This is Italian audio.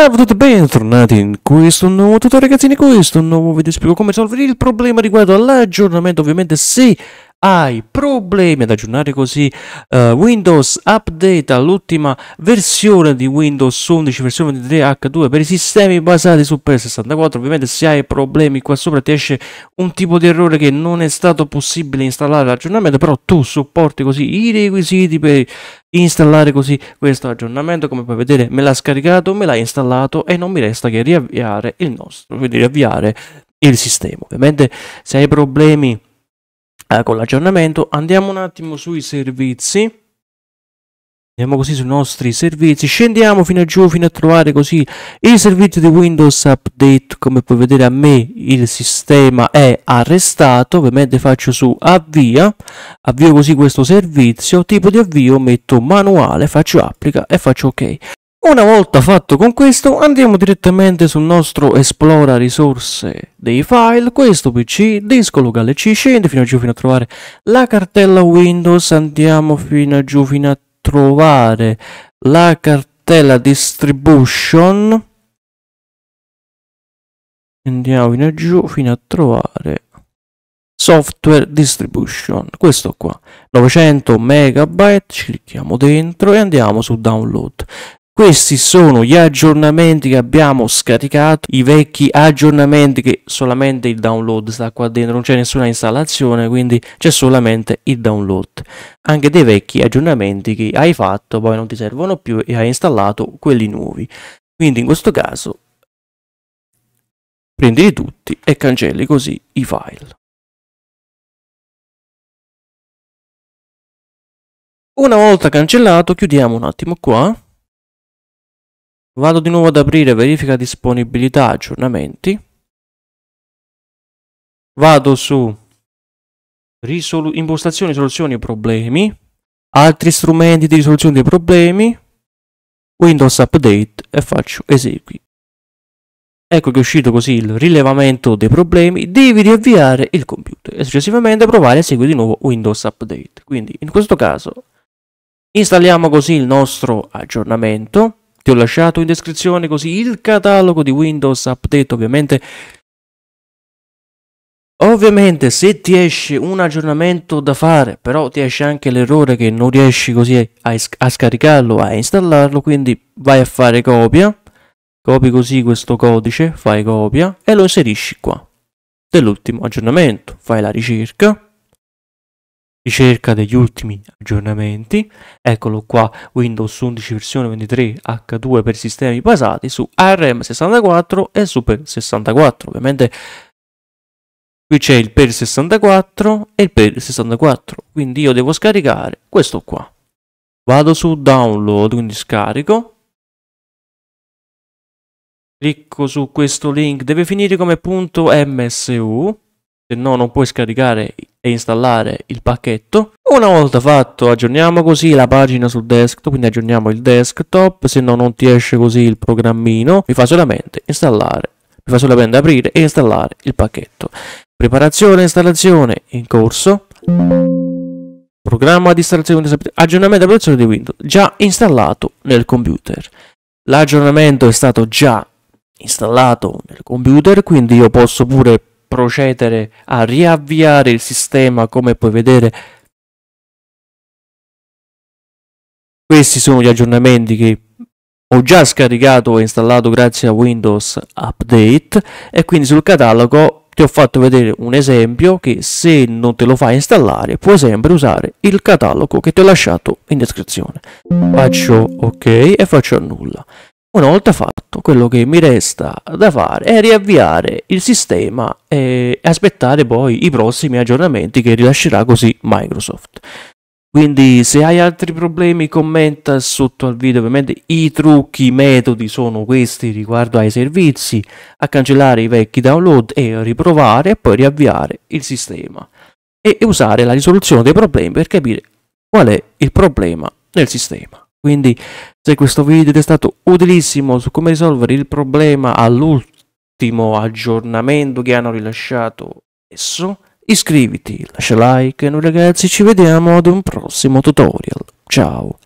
Salve a tutti e bentornati in questo nuovo tutorial ragazzini, questo nuovo video spiego come risolvere il problema riguardo all'aggiornamento ovviamente se hai problemi ad aggiornare così uh, Windows Update all'ultima versione di Windows 11 versione 23H2 per i sistemi basati su PS64 ovviamente se hai problemi qua sopra ti esce un tipo di errore che non è stato possibile installare l'aggiornamento però tu supporti così i requisiti per installare così questo aggiornamento come puoi vedere me l'ha scaricato me l'ha installato e non mi resta che riavviare il nostro quindi riavviare il sistema ovviamente se hai problemi eh, con l'aggiornamento. Andiamo un attimo sui servizi. Andiamo così sui nostri servizi, scendiamo fino a giù, fino a trovare così i servizi di Windows Update. Come puoi vedere a me il sistema è arrestato, ovviamente faccio su avvia, avvio così questo servizio, tipo di avvio metto manuale, faccio applica e faccio ok. Una volta fatto con questo andiamo direttamente sul nostro esplora risorse dei file, questo pc, disco locale c, scende fino a giù fino a trovare la cartella Windows, andiamo fino a giù fino a trovare la cartella distribution, andiamo fino a giù fino a trovare software distribution questo qua 900 megabyte ci clicchiamo dentro e andiamo su download questi sono gli aggiornamenti che abbiamo scaricato, i vecchi aggiornamenti che solamente il download sta qua dentro, non c'è nessuna installazione, quindi c'è solamente il download. Anche dei vecchi aggiornamenti che hai fatto, poi non ti servono più e hai installato quelli nuovi. Quindi in questo caso prendi tutti e cancelli così i file. Una volta cancellato chiudiamo un attimo qua Vado di nuovo ad aprire verifica disponibilità aggiornamenti. Vado su risolu impostazioni, soluzioni, problemi, altri strumenti di risoluzione dei problemi, Windows Update e faccio esegui. Ecco che è uscito così il rilevamento dei problemi, devi riavviare il computer e successivamente provare a seguire di nuovo Windows Update. Quindi in questo caso installiamo così il nostro aggiornamento ti ho lasciato in descrizione così il catalogo di Windows Update ovviamente. Ovviamente se ti esce un aggiornamento da fare, però ti esce anche l'errore che non riesci così a, a scaricarlo, a installarlo, quindi vai a fare copia, copi così questo codice, fai copia e lo inserisci qua dell'ultimo aggiornamento, fai la ricerca ricerca degli ultimi aggiornamenti, eccolo qua Windows 11 versione 23 H2 per sistemi basati su ARM64 e Super 64, ovviamente qui c'è il per 64 e il per 64, quindi io devo scaricare questo qua. Vado su download, quindi scarico, clicco su questo link, deve finire come punto .msu, se no non puoi scaricare e installare il pacchetto. Una volta fatto aggiorniamo così la pagina sul desktop, quindi aggiorniamo il desktop, se no non ti esce così il programmino, mi fa solamente installare, mi fa solamente aprire e installare il pacchetto. Preparazione e installazione in corso. Programma di installazione di aggiornamento e applicazione di Windows già installato nel computer. L'aggiornamento è stato già installato nel computer, quindi io posso pure procedere a riavviare il sistema come puoi vedere questi sono gli aggiornamenti che ho già scaricato e installato grazie a Windows Update e quindi sul catalogo ti ho fatto vedere un esempio che se non te lo fai installare puoi sempre usare il catalogo che ti ho lasciato in descrizione faccio ok e faccio annulla una volta fatto, quello che mi resta da fare è riavviare il sistema e aspettare poi i prossimi aggiornamenti che rilascerà così Microsoft. Quindi se hai altri problemi commenta sotto al video, ovviamente i trucchi, i metodi sono questi riguardo ai servizi, a cancellare i vecchi download e a riprovare e poi riavviare il sistema e usare la risoluzione dei problemi per capire qual è il problema nel sistema. Quindi se questo video ti è stato utilissimo su come risolvere il problema all'ultimo aggiornamento che hanno rilasciato adesso, iscriviti, lascia like e noi ragazzi ci vediamo ad un prossimo tutorial. Ciao!